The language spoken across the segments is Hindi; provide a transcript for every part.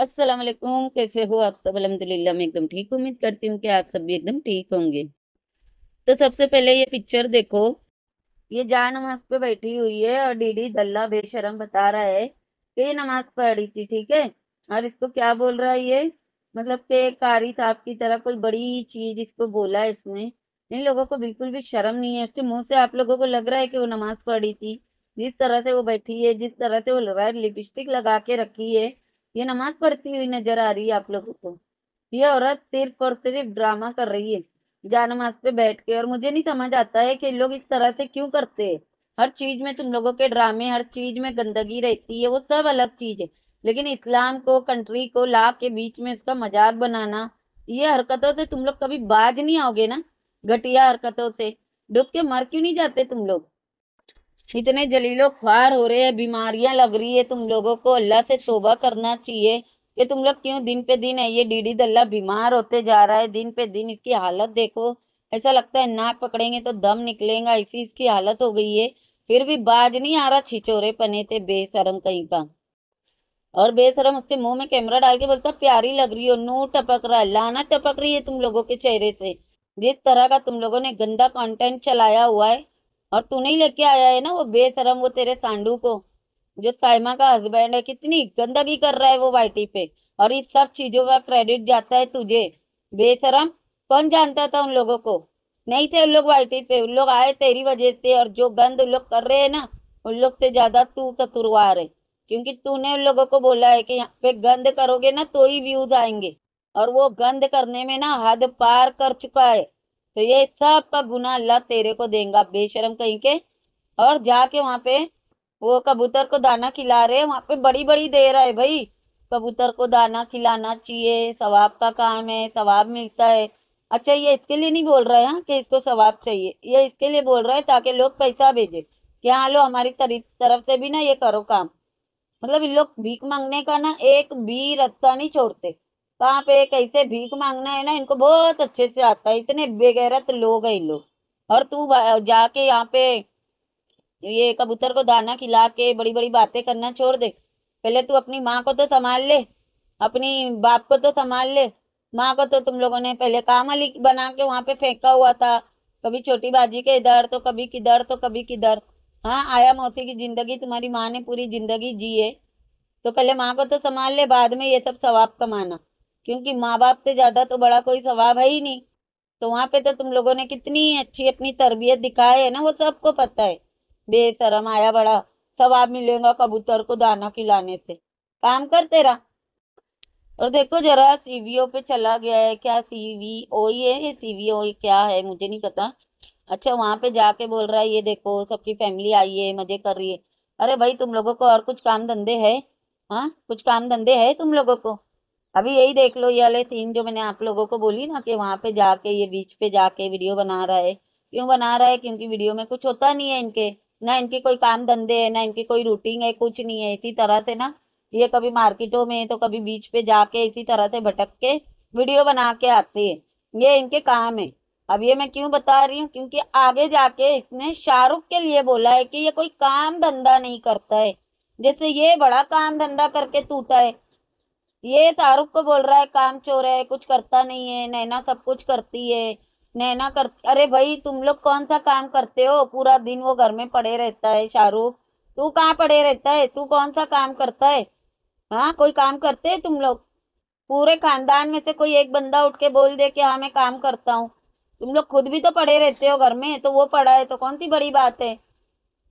अस्सलाम वालेकुम कैसे हो आप सब अलहमदिल्ला मैं एकदम ठीक उम्मीद करती हूँ कि आप सब भी एकदम ठीक होंगे तो सबसे पहले ये पिक्चर देखो ये जा नमाज पे बैठी हुई है और डीडी दल्ला बेशरम बता रहा है कि ये नमाज पढ़ रही थी ठीक है और इसको क्या बोल रहा है ये मतलब कि कारी साहब की तरह कोई बड़ी चीज इसको बोला है इसने इन लोगों को बिल्कुल भी शर्म नहीं है उसके मुंह से आप लोगों को लग रहा है कि वो नमाज पढ़ी थी जिस तरह से वो बैठी है जिस तरह से वो है लिपस्टिक लगा के रखी है ये नमाज पढ़ती हुई नजर आ रही है आप लोगों को ये औरत सिर्फ और सिर्फ ड्रामा कर रही है जा नमाज पे बैठ के और मुझे नहीं समझ आता है कि लोग इस तरह से क्यों करते हैं हर चीज में तुम लोगों के ड्रामे हर चीज में गंदगी रहती है वो सब अलग चीज है लेकिन इस्लाम को कंट्री को ला के बीच में उसका मजाक बनाना ये हरकतों से तुम लोग कभी बाज नहीं आओगे ना घटिया हरकतों से डूब के मर क्यों नहीं जाते तुम लोग इतने जलीलो ख्वार हो रहे हैं बीमारियां लग रही है तुम लोगों को अल्लाह से तोबा करना चाहिए कि तुम लोग क्यों दिन पे दिन है ये डीडी दल्ला बीमार होते जा रहा है दिन पे दिन इसकी हालत देखो ऐसा लगता है नाक पकड़ेंगे तो दम निकलेगा ऐसी इसकी हालत हो गई है फिर भी बाज नहीं आ रहा छिचोरे पने थे बेशरम कहीं का और बेसरम उसके मुंह में कैमरा डाल के बोलता प्यारी लग रही हो नू टपक रहा लाना टपक रही है तुम लोगों के चेहरे से जिस तरह का तुम लोगों ने गंदा कंटेंट चलाया हुआ है और तू नहीं लेके आया है ना वो बेशरम वो तेरे सांडू को जो साइमा का हस्बैंड है कितनी गंदगी कर रहा है वो वाइटी पे और इस सब चीजों का क्रेडिट जाता है तुझे बेशरम कौन जानता था उन लोगों को नहीं थे उन लोग वाइटी पे उन लोग आए तेरी वजह से और जो गंद उन लोग कर रहे है ना उन लोग से ज्यादा तू कसुरवार है क्योंकि तूने उन लोगों को बोला है कि यहाँ पे गंद करोगे ना तो ही व्यूज आएंगे और वो गंद करने में ना हद पार कर चुका है तो ये सब का गुना अल्लाह तेरे को देगा बेशरम कहीं के और जाके वहाँ पे वो कबूतर को दाना खिला रहे वहाँ पे बड़ी बड़ी दे रहा है भाई कबूतर को दाना खिलाना चाहिए सवाब का काम है सवाब मिलता है अच्छा ये इसके लिए नहीं बोल रहा है कि इसको सवाब चाहिए ये इसके लिए बोल रहा है ताकि लोग पैसा भेजे कि हाँ लो हमारी तरफ से भी ना ये करो काम मतलब इन लोग भीख मांगने का ना एक भी रास्ता नहीं छोड़ते कहाँ पे कैसे भीख मांगना है ना इनको बहुत अच्छे से आता है इतने बेगैरत लोग है लोग और तू जाके यहाँ पे ये कबूतर को दाना खिला के बड़ी बड़ी बातें करना छोड़ दे पहले तू अपनी माँ को तो संभाल ले अपनी बाप को तो संभाल ले माँ को तो तुम लोगों ने पहले काम अली बना के वहाँ पे फेंका हुआ था कभी छोटी बाजी के इधर तो कभी किधर तो कभी किधर हाँ आया मौसी की जिंदगी तुम्हारी माँ ने पूरी जिंदगी जी है तो पहले माँ को तो संभाल ले बाद में ये सब सवाब कमाना क्योंकि माँ बाप से ज़्यादा तो बड़ा कोई स्वभाव है ही नहीं तो वहाँ पे तो तुम लोगों ने कितनी अच्छी अपनी तरबियत दिखाई है ना वो सबको पता है बेसरम आया बड़ा स्वभाव मिलेगा कबूतर को दाना खिलाने से काम कर तेरा और देखो जरा सीवीओ पे चला गया है क्या सीवीओ ही है ये सीवीओ क्या है मुझे नहीं पता अच्छा वहां पे जाके बोल रहा है ये देखो सबकी फैमिली आई है मजे कर रही है अरे भाई तुम लोगों को और कुछ काम धंधे है हाँ कुछ काम धंधे है तुम लोगों को अभी यही देख लो ये वाले सीन जो मैंने आप लोगों को बोली ना कि वहाँ पे जाके ये बीच पे जाके वीडियो बना रहा है क्यों बना रहा है क्योंकि वीडियो में कुछ होता नहीं है इनके ना इनके कोई काम धंधे है ना इनकी कोई रूटीन है कुछ नहीं है इसी तरह से ना ये कभी मार्केटों में तो कभी बीच पे जाके इसी तरह से भटक के वीडियो बना के आते है ये इनके काम है अब ये मैं क्यों बता रही हूँ क्योंकि आगे जाके इसने शाहरुख के लिए बोला है कि ये कोई काम धंधा नहीं करता है जैसे ये बड़ा काम धंधा करके टूटा है ये शाहरुख को बोल रहा है काम चोर है कुछ करता नहीं है नैना सब कुछ करती है नैना कर अरे भाई तुम लोग कौन सा काम करते हो पूरा दिन वो घर में पड़े रहता है शाहरुख तू कहाँ पड़े रहता है तू कौन सा काम करता है हाँ कोई काम करते है तुम लोग पूरे खानदान में से कोई एक बंदा उठ के बोल दे कि हाँ मैं काम करता हूँ तुम लोग खुद भी तो पड़े रहते हो घर में तो वो पड़ा है तो कौन सी बड़ी बात है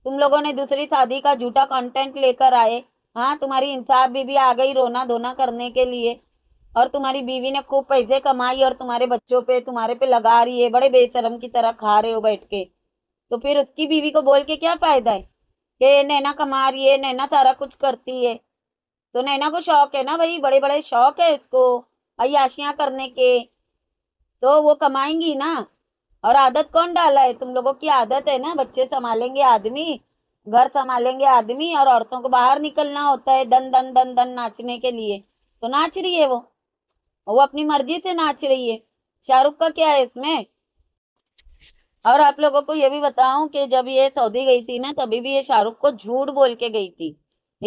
तुम लोगों ने दूसरी शादी का झूठा कंटेंट लेकर आए हाँ तुम्हारी इंसाफ बीबी आ गई रोना धोना करने के लिए और तुम्हारी बीवी ने खूब पैसे कमाई और तुम्हारे बच्चों पे तुम्हारे पे लगा रही है बड़े बेशरम की तरह खा रहे हो बैठ के तो फिर उसकी बीवी को बोल के क्या फायदा है कि नैना कमा रही है नैना सारा कुछ करती है तो नैना को शौक है ना भाई बड़े बड़े शौक है इसको अयाशियाँ करने के तो वो कमाएंगी ना और आदत कौन डाला है तुम लोगों की आदत है ना बच्चे संभालेंगे आदमी घर संभालेंगे आदमी और औरतों को बाहर निकलना होता है दन दन दन दन नाचने के लिए तो नाच रही है वो वो अपनी मर्जी से नाच रही है शाहरुख का क्या है इसमें और आप लोगों को ये भी बताऊं कि जब ये सऊदी गई थी ना तभी भी ये शाहरुख को झूठ बोल के गई थी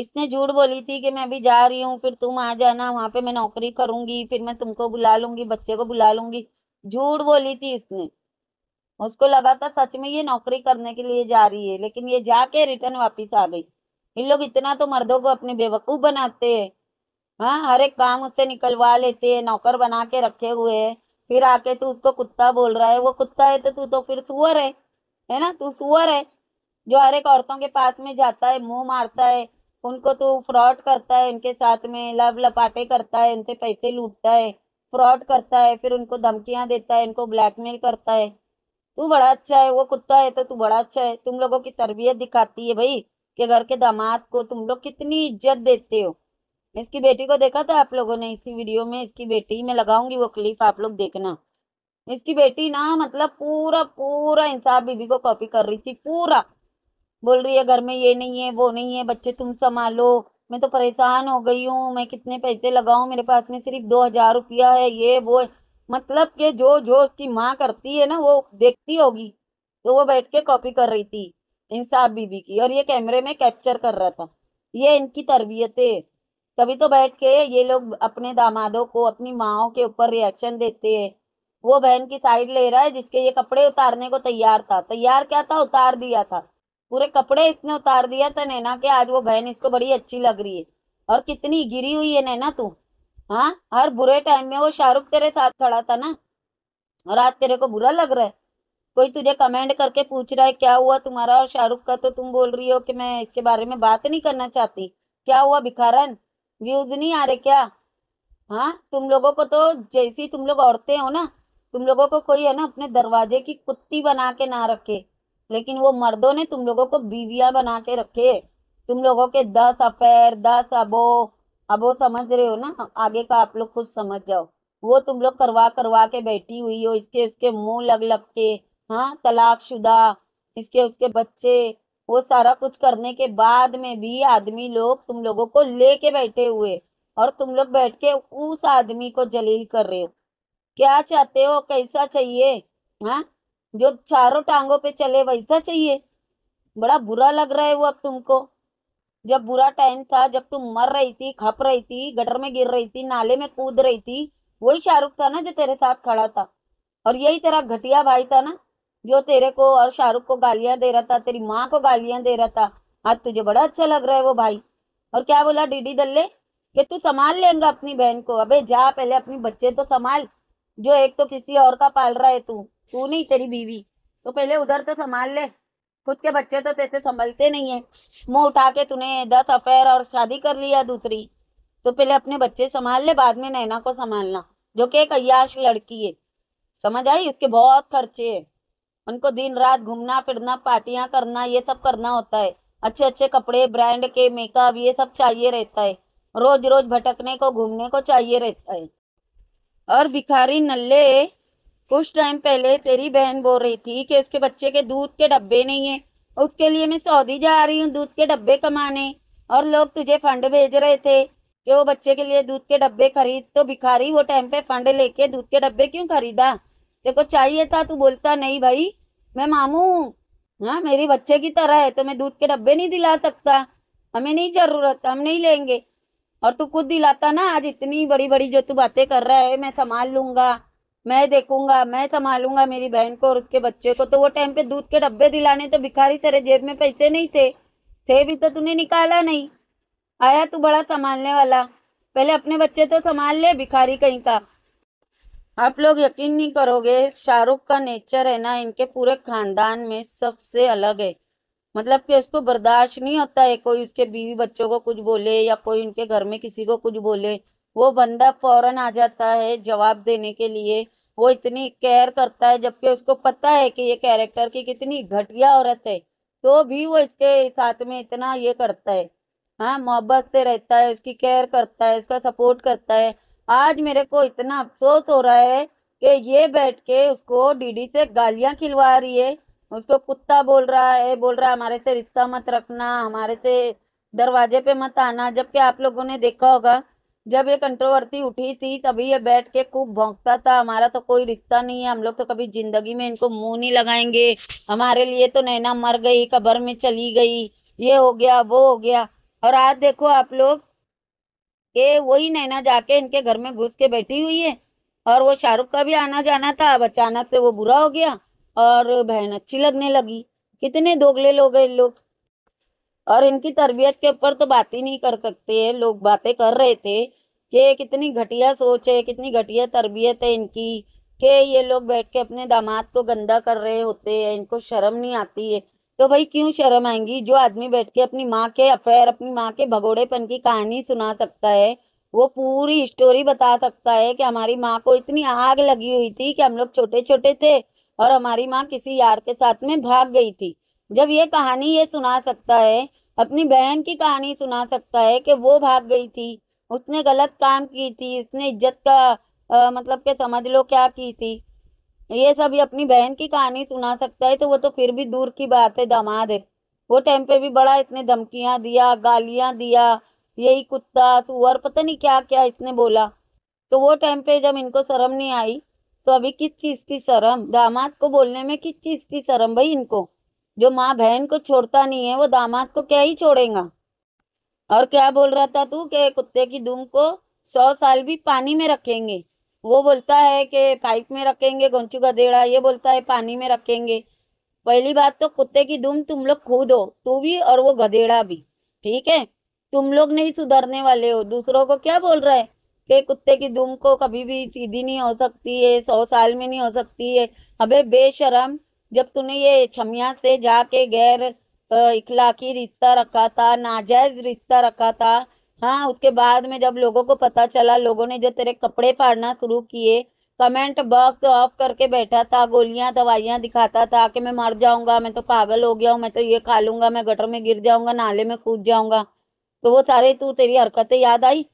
इसने झूठ बोली थी कि मैं अभी जा रही हूँ फिर तुम आ जाना वहां पे मैं नौकरी करूंगी फिर मैं तुमको बुला लूंगी बच्चे को बुला लूंगी झूठ बोली थी इसने उसको लगा था सच में ये नौकरी करने के लिए जा रही है लेकिन ये जाके रिटर्न वापिस आ गई इन लोग इतना तो मर्दों को अपने बेवकूफ बनाते है हाँ हर एक काम उससे निकलवा लेते हैं नौकर बना के रखे हुए है फिर आके तू उसको कुत्ता बोल रहा है वो कुत्ता है तो तू तो फिर सुअर है है ना तू सुअर है जो हर एक औरतों के पास में जाता है मुंह मारता है उनको तू तो फ्रॉड करता है उनके साथ में लव लपाटे करता है उनसे पैसे लूटता है फ्रॉड करता है फिर उनको धमकियां देता है उनको ब्लैकमेल करता है तू बड़ा अच्छा है वो कुत्ता है तो तू बड़ा अच्छा है तुम लोगों की तरबियत दिखाती है भाई कि घर के दामाद को तुम लोग कितनी इज्जत देते हो इसकी बेटी को देखा था आप लोगों ने इसी वीडियो में इसकी बेटी में लगाऊंगी वो क्लिप आप लोग देखना इसकी बेटी ना मतलब पूरा पूरा इंसाफ बीबी को कॉपी कर रही थी पूरा बोल रही है घर में ये नहीं है वो नहीं है बच्चे तुम संभालो मैं तो परेशान हो गई हूँ मैं कितने पैसे लगाऊ मेरे पास में सिर्फ दो हजार रुपया है ये वो मतलब के जो जो उसकी माँ करती है ना वो देखती होगी तो वो बैठ के कॉपी कर रही थी इंसाफ बीबी की और ये कैमरे में कैप्चर कर रहा था ये इनकी तरबियत है तभी तो बैठ के ये लोग अपने दामादों को अपनी माओ के ऊपर रिएक्शन देते है वो बहन की साइड ले रहा है जिसके ये कपड़े उतारने को तैयार था तैयार क्या था उतार दिया था पूरे कपड़े इसने उतार दिया था नैना के आज वो बहन इसको बड़ी अच्छी लग रही है और कितनी गिरी हुई है नैना तू हाँ हर बुरे टाइम में वो शाहरुख तेरे साथ खड़ा था ना और आज तेरे को बुरा लग रहा है कोई तुझे कमेंट करके पूछ रहा है क्या हुआ तुम्हारा और शाहरुख का तो तुम बोल रही हो कि मैं इसके बारे में बात नहीं करना चाहती क्या हुआ भिखारन व्यूज नहीं आ रहे क्या हाँ तुम लोगों को तो जैसी तुम लोग औरतें हो ना तुम लोगों को कोई है ना अपने दरवाजे की कुत्ती बना के ना रखे लेकिन वो मर्दों ने तुम लोगों को बीविया बना के रखे तुम लोगों के दस अफेयर दस अबो अब वो समझ रहे हो ना आगे का आप लोग खुद समझ जाओ वो तुम लोग करवा करवा के बैठी हुई हो इसके उसके मुंह लग लग के हाँ तलाक शुदा इसके उसके बच्चे वो सारा कुछ करने के बाद में भी आदमी लोग तुम लोगों को लेके बैठे हुए और तुम लोग बैठ के उस आदमी को जलील कर रहे हो क्या चाहते हो कैसा चाहिए हाँ जो चारों टांगों पे चले वैसा चाहिए बड़ा बुरा लग रहा है वो अब तुमको जब बुरा टाइम था जब तुम मर रही थी खप रही थी गटर में गिर रही थी नाले में कूद रही थी वही शाहरुख था ना जो तेरे साथ खड़ा था और यही तेरा घटिया भाई था ना जो तेरे को और शाहरुख को गालियां दे रहा था तेरी माँ को गालियां दे रहा था आज तुझे बड़ा अच्छा लग रहा है वो भाई और क्या बोला डीडी दल्ले कि तू संभाल लेगा अपनी बहन को अबे जा पहले अपने बच्चे तो संभाल जो एक तो किसी और का पाल रहा है तू तू नहीं तेरी बीवी तो पहले उधर तो संभाल ले खुद के बच्चे तो तेरे संभलते नहीं है मुंह उठा के तूने दस अफेयर और शादी कर लिया दूसरी तो पहले अपने बच्चे संभाल ले बाद में नैना को संभालना जो कि एक अयाश लड़की है समझ आई उसके बहुत खर्चे है उनको दिन रात घूमना फिरना पार्टियां करना ये सब करना होता है अच्छे अच्छे कपड़े ब्रांड के मेकअप ये सब चाहिए रहता है रोज रोज भटकने को घूमने को चाहिए रहता है और भिखारी नल्ले कुछ टाइम पहले तेरी बहन बोल रही थी कि उसके बच्चे के दूध के डब्बे नहीं है उसके लिए मैं सऊदी जा रही हूँ दूध के डब्बे कमाने और लोग तुझे फंड भेज रहे थे कि वो बच्चे के लिए दूध के डब्बे खरीद तो भिखारी वो टाइम पे फंड लेके दूध के डब्बे क्यों खरीदा देखो चाहिए था तू बोलता नहीं भाई मैं मामू हूँ हाँ मेरी बच्चे की तरह है तो मैं दूध के डब्बे नहीं दिला सकता हमें नहीं जरूरत हम नहीं लेंगे और तू खुद दिलाता ना आज इतनी बड़ी बड़ी जो तू बातें कर रहा है मैं संभाल लूंगा मैं देखूंगा मैं संभालूंगा मेरी बहन को और उसके बच्चे को तो वो टाइम पे दूध के डब्बे दिलाने तो भिखारी तेरे जेब में पैसे नहीं थे थे भी तो तूने निकाला नहीं आया तू बड़ा संभालने वाला पहले अपने बच्चे तो संभाल ले भिखारी कहीं का आप लोग यकीन नहीं करोगे शाहरुख का नेचर है ना इनके पूरे खानदान में सबसे अलग है मतलब कि उसको बर्दाश्त नहीं होता है कोई उसके बीवी बच्चों को कुछ बोले या कोई उनके घर में किसी को कुछ बोले वो बंदा फौरन आ जाता है जवाब देने के लिए वो इतनी केयर करता है जबकि उसको पता है कि ये कैरेक्टर की कितनी घटिया औरत है तो भी वो इसके साथ में इतना ये करता है हाँ मोहब्बत से रहता है उसकी केयर करता है उसका सपोर्ट करता है आज मेरे को इतना अफसोस हो रहा है कि ये बैठ के उसको डीडी से गालियाँ खिलवा रही है उसको कुत्ता बोल रहा है बोल रहा है हमारे से रिश्ता मत रखना हमारे से दरवाजे पे मत आना जबकि आप लोगों ने देखा होगा जब ये कंट्रोवर्सी उठी थी तभी ये बैठ के खूब भोंकता था हमारा तो कोई रिश्ता नहीं है हम लोग तो कभी जिंदगी में इनको मुंह नहीं लगाएंगे हमारे लिए तो नैना मर गई कबर में चली गई ये हो गया वो हो गया और आज देखो आप लोग के वही नैना जाके इनके घर में घुस के बैठी हुई है और वो शाहरुख का भी आना जाना था अब अचानक से वो बुरा हो गया और बहन अच्छी लगने लगी कितने दोगले लोग हैं लोग और इनकी तरबियत के ऊपर तो बात ही नहीं कर सकते हैं लोग बातें कर रहे थे कि कितनी घटिया सोच है कितनी घटिया तरबियत है इनकी कि ये लोग बैठ के अपने दामाद को गंदा कर रहे होते हैं इनको शर्म नहीं आती है तो भाई क्यों शर्म आएंगी जो आदमी बैठ के अपनी माँ के अफेयर अपनी माँ के भगोड़ेपन की कहानी सुना सकता है वो पूरी स्टोरी बता सकता है कि हमारी माँ को इतनी आग लगी हुई थी कि हम लोग छोटे छोटे थे और हमारी माँ किसी यार के साथ में भाग गई थी जब ये कहानी ये सुना सकता है अपनी बहन की कहानी सुना सकता है कि वो भाग गई थी उसने गलत काम की थी उसने इज्जत का आ, मतलब के समझ लो क्या की थी ये सब ये अपनी बहन की कहानी सुना सकता है तो वो तो फिर भी दूर की बात है दामाद है वो टाइम पे भी बड़ा इसने धमकियाँ दिया गालियाँ दिया यही कुत्ता सुअर पता नहीं क्या क्या इसने बोला तो वो टाइम पे जब इनको शर्म नहीं आई तो अभी किस चीज़ की शर्म दामाद को बोलने में किस चीज़ की शर्म भाई इनको जो माँ बहन को छोड़ता नहीं है वो दामाद को क्या ही छोड़ेगा और क्या बोल रहा था तू कि कुत्ते की दूम को सौ साल भी पानी में रखेंगे वो बोलता है कि पाइप में रखेंगे का गधेड़ा ये बोलता है पानी में रखेंगे पहली बात तो कुत्ते की दुम तुम लोग खुद हो तू भी और वो गधेड़ा भी ठीक है तुम लोग नहीं सुधरने वाले हो दूसरों को क्या बोल रहा है कि कुत्ते की दुम को कभी भी सीधी नहीं हो सकती है सौ साल में नहीं हो सकती है अबे बेशरम जब तूने ये छमिया से जाके गैर इखलाकी रिश्ता रखा था नाजायज़ रिश्ता रखा था हाँ उसके बाद में जब लोगों को पता चला लोगों ने जो तेरे कपड़े फाड़ना शुरू किए कमेंट बॉक्स ऑफ करके बैठा था गोलियां दवाइयां दिखाता था कि मैं मर जाऊंगा मैं तो पागल हो गया हूँ मैं तो ये खा लूंगा मैं गटर में गिर जाऊंगा नाले में कूद जाऊंगा तो वो सारे तू तेरी हरकतें याद आई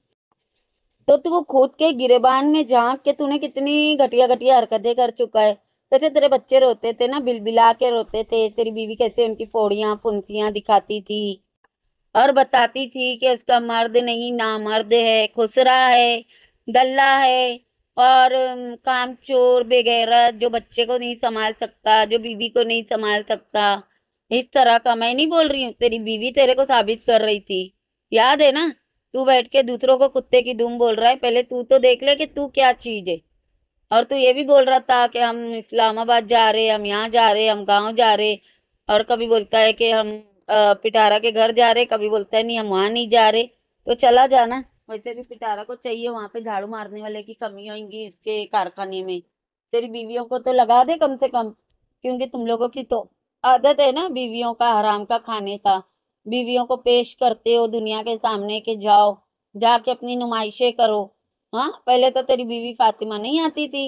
तो तू खुद के गिरेबान में झांक के तूने कितनी घटिया घटिया हरकतें कर चुका है कहते तो तेरे बच्चे रोते थे ना बिलबिला के रोते थे तेरी बीवी कैसे उनकी फोड़ियाँ फुंसियां दिखाती थी और बताती थी कि उसका मर्द नहीं ना मर्द है खुसरा है दल्ला है और काम चोर वगैरह जो बच्चे को नहीं संभाल सकता जो बीवी को नहीं संभाल सकता इस तरह का मैं नहीं बोल रही हूँ तेरी बीवी तेरे को साबित कर रही थी याद है ना तू बैठ के दूसरों को कुत्ते की धूम बोल रहा है पहले तू तो देख ले कि तू क्या चीज़ है और तो ये भी बोल रहा था कि हम इस्लामाबाद जा रहे हम यहाँ जा रहे हम गाँव जा रहे और कभी बोलता है कि हम पिटारा के घर जा रहे कभी बोलता है नहीं हम वहाँ नहीं जा रहे तो चला जाना वैसे भी पिटारा को चाहिए वहाँ पे झाड़ू मारने वाले की कमी होगी इसके कारखाने में तेरी बीवियों को तो लगा दे कम से कम क्योंकि तुम लोगों की तो आदत है ना बीवियों का हराम का खाने का बीवियों को पेश करते हो दुनिया के सामने के जाओ जाके अपनी नुमाइशें करो हाँ पहले तो तेरी बीवी फातिमा नहीं आती थी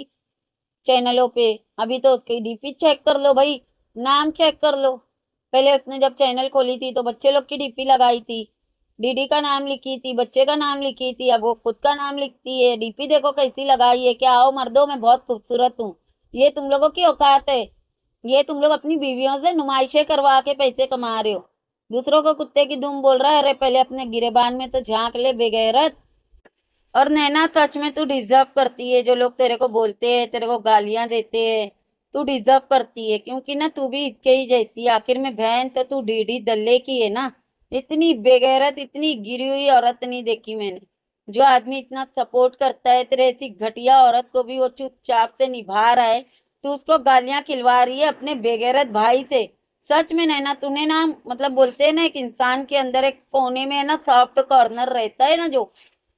चैनलों पे अभी तो उसकी डीपी चेक कर लो भाई नाम चेक कर लो पहले उसने जब चैनल खोली थी तो बच्चे लोग की डीपी लगाई थी डीडी का नाम लिखी थी बच्चे का नाम लिखी थी अब वो खुद का नाम लिखती है डीपी देखो कैसी लगाई है क्या आओ दो मैं बहुत खूबसूरत हूँ ये तुम लोगों की औकात है ये तुम लोग अपनी बीवियों से नुमाइशें करवा के पैसे कमा रहे हो दूसरों को कुत्ते की दुम बोल रहा है अरे पहले अपने गिरेबान में तो झांक ले बेगैरत और नैना सच में तू डिजर्व करती है जो लोग तेरे को बोलते हैं तेरे को गालियां देते हैं तू डिजर्व करती है क्योंकि ना तू भी इसके ही जैसी आखिर में बहन तो तू डीडी दल्ले की है ना इतनी बेगैरत इतनी गिरी हुई औरत नहीं देखी मैंने जो आदमी इतना सपोर्ट करता है तेरे ऐसी घटिया औरत को भी वो चुपचाप से निभा रहा है तू उसको गालियां खिलवा रही है अपने बेगैरत भाई से सच में नैना तूने ना मतलब बोलते हैं ना एक इंसान के अंदर एक कोने में है ना सॉफ्ट कॉर्नर रहता है ना जो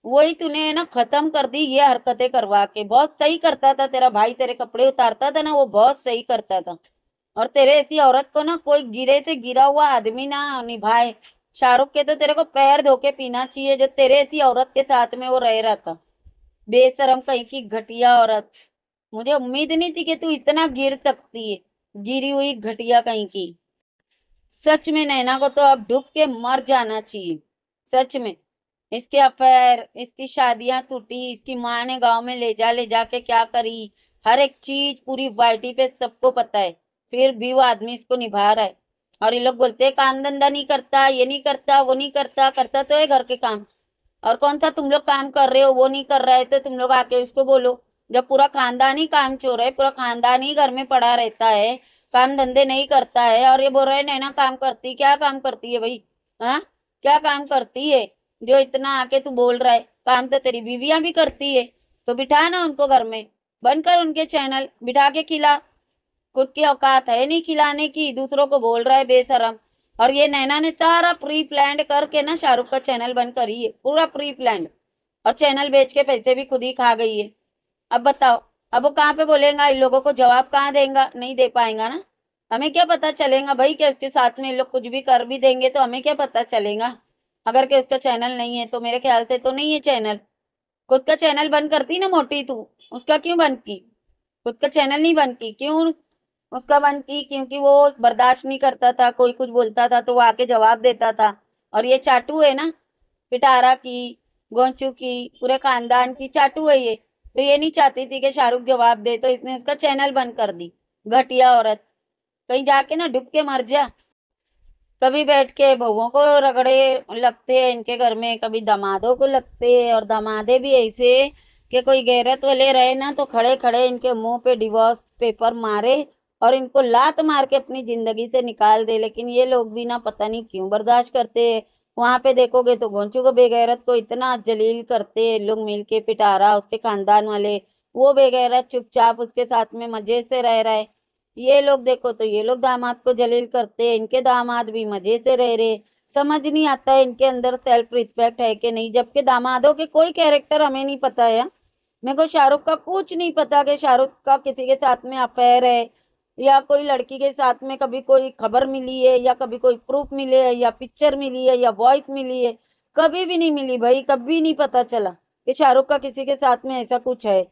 वही तूने ना खत्म कर दी ये हरकतें करवा के बहुत सही करता था तेरा भाई तेरे कपड़े उतारता था ना वो बहुत सही करता था और तेरे ऐसी औरत को ना कोई गिरे से गिरा हुआ आदमी ना निभाए शाहरुख के तो तेरे को पैर धोके पीना चाहिए जो तेरे ऐसी औरत के साथ में वो रह रहा था बेशरम कहीं की घटिया औरत मुझे उम्मीद नहीं थी कि तू इतना गिर सकती है गिरी हुई घटिया कहीं की सच में नैना को तो अब डूब के मर जाना चाहिए सच में इसके अफेयर इसकी शादियां टूटी इसकी माँ ने गांव में ले जा ले जा के क्या करी हर एक चीज पूरी बाल्टी पे सबको पता है फिर भी वो आदमी इसको निभा रहा है और ये लोग बोलते है काम धंधा नहीं करता ये नहीं करता वो नहीं करता करता तो है घर के काम और कौन सा तुम लोग काम कर रहे हो वो नहीं कर रहे तो तुम लोग आके उसको बोलो जब पूरा खानदान ही काम चोर है पूरा खानदान ही घर में पड़ा रहता है काम धंधे नहीं करता है और ये बोल रहे नैना काम करती क्या काम करती है भाई हाँ क्या काम करती है जो इतना आके तू बोल रहा है काम तो तेरी बीविया भी करती है तो बिठा ना उनको घर में बंद कर उनके चैनल बिठा के खिला खुद की औकात है नहीं खिलाने की दूसरों को बोल रहा है बेशरम और ये नैना ने सारा प्री प्लान करके ना शाहरुख का चैनल बंद करी है पूरा प्री प्लान और चैनल बेच के पैसे भी खुद ही खा गई है अब बताओ अब वो कहाँ पे बोलेगा इन लोगों को जवाब कहाँ देगा नहीं दे पाएगा ना हमें क्या पता चलेगा भाई क्या उसके साथ में इन लोग कुछ भी कर भी देंगे तो हमें क्या पता चलेगा अगर के उसका चैनल नहीं है तो मेरे ख्याल से तो नहीं है चैनल खुद का चैनल बंद करती ना मोटी तू उसका क्यों बंद की खुद का चैनल नहीं बंद की क्यों उसका बंद की क्योंकि वो बर्दाश्त नहीं करता था कोई कुछ बोलता था तो वो आके जवाब देता था और ये चाटू है ना पिटारा की गोंचू की पूरे खानदान की चाटू है ये तो ये नहीं चाहती थी कि शाहरुख जवाब दे तो इसने उसका चैनल बंद कर दी घटिया औरत कहीं जाके ना डुब के मर जा कभी बैठ के बहुओं को रगड़े लगते हैं इनके घर में कभी दमादों को लगते हैं और दमादे भी ऐसे कि कोई गैरत वाले रहे ना तो खड़े खड़े इनके मुंह पे डिवोर्स पेपर मारे और इनको लात मार के अपनी ज़िंदगी से निकाल दे लेकिन ये लोग भी ना पता नहीं क्यों बर्दाश्त करते वहाँ पे देखोगे तो गोंचू को बेगैरत को इतना जलील करते लोग मिल के पिटारा उसके खानदान वाले वो बेगैरत चुपचाप उसके साथ में मज़े से रह रहे ये लोग देखो तो ये लोग दामाद को जलील करते हैं इनके दामाद भी मज़े से रह रहे समझ नहीं आता है इनके अंदर सेल्फ रिस्पेक्ट है कि नहीं जबकि दामादों के कोई कैरेक्टर हमें नहीं पता है मेरे को शाहरुख का कुछ नहीं पता कि शाहरुख का किसी के साथ में अफेयर है या कोई लड़की के साथ में कभी कोई खबर मिली है या कभी कोई प्रूफ मिले है या पिक्चर मिली है या वॉइस मिली है कभी भी नहीं मिली भाई कभी नहीं पता चला कि शाहरुख का किसी के साथ में ऐसा कुछ है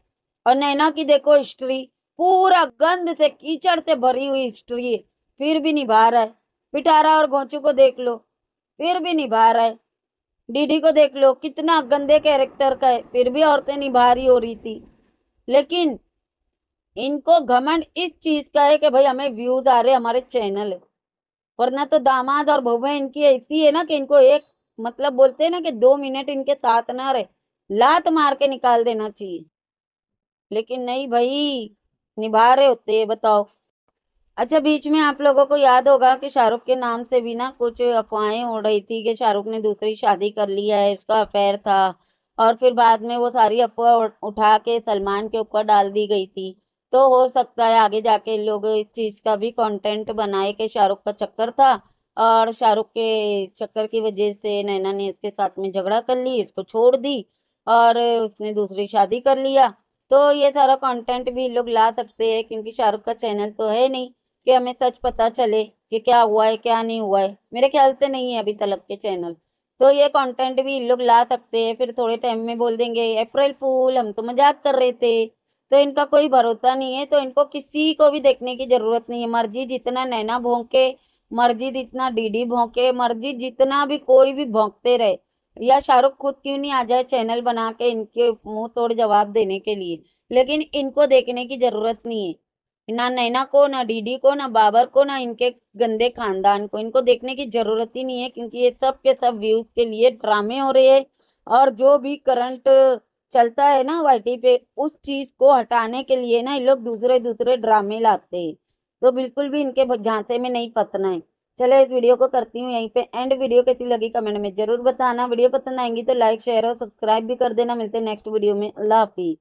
और नैना की देखो हिस्ट्री पूरा गंद से कीचड़ से भरी हुई हिस्ट्री फिर भी निभा रहा है पिटारा और गोचू को देख लो फिर भी निभा रहा है डीडी को देख लो कितना गंदे कैरेक्टर का है फिर भी औरतें निभा रही हो रही थी लेकिन इनको घमंड इस चीज का है कि भाई हमें व्यूज आ रहे हमारे चैनल है वरना तो दामाद और बहुबा इनकी ऐसी है ना कि इनको एक मतलब बोलते हैं ना कि दो मिनट इनके साथ ना रहे लात मार के निकाल देना चाहिए लेकिन नहीं भाई निभा रहे होते हैं बताओ अच्छा बीच में आप लोगों को याद होगा कि शाहरुख के नाम से भी ना कुछ अफवाहें हो रही थी कि शाहरुख ने दूसरी शादी कर लिया है उसका अफेयर था और फिर बाद में वो सारी अफवाह उठा के सलमान के ऊपर डाल दी गई थी तो हो सकता है आगे जाके लोग इस चीज़ का भी कंटेंट बनाए कि शाहरुख का चक्कर था और शाहरुख के चक्कर की वजह से नैना ने उसके साथ में झगड़ा कर ली उसको छोड़ दी और उसने दूसरी शादी कर लिया तो ये सारा कंटेंट भी लोग ला सकते हैं क्योंकि शाहरुख का चैनल तो है नहीं कि हमें सच पता चले कि क्या हुआ है क्या नहीं हुआ है मेरे ख्याल से नहीं है अभी तलक के चैनल तो ये कंटेंट भी लोग ला सकते हैं फिर थोड़े टाइम में बोल देंगे अप्रैल फूल हम तो मजाक कर रहे थे तो इनका कोई भरोसा नहीं है तो इनको किसी को भी देखने की ज़रूरत नहीं है मर्जी जितना नैना भोंके मर्जी जितना डीडी भोंके मर्जी जितना भी कोई भी भोंकते रहे या शाहरुख खुद क्यों नहीं आ जाए चैनल बना के इनके मुंह तोड़ जवाब देने के लिए लेकिन इनको देखने की जरूरत नहीं है ना नैना को ना डीडी को ना बाबर को ना इनके गंदे खानदान को इनको देखने की जरूरत ही नहीं है क्योंकि ये सब के सब व्यूज के लिए ड्रामे हो रहे हैं और जो भी करंट चलता है ना वाई पे उस चीज को हटाने के लिए ना ये लोग दूसरे दूसरे ड्रामे लाते हैं तो बिल्कुल भी इनके झांसे में नहीं पतना है चले इस वीडियो को करती हूँ यहीं पे एंड वीडियो कैसी लगी कमेंट में जरूर बताना वीडियो पसंद आएंगी तो लाइक शेयर और सब्सक्राइब भी कर देना मिलते हैं नेक्स्ट वीडियो में अल्लाह हाफिज़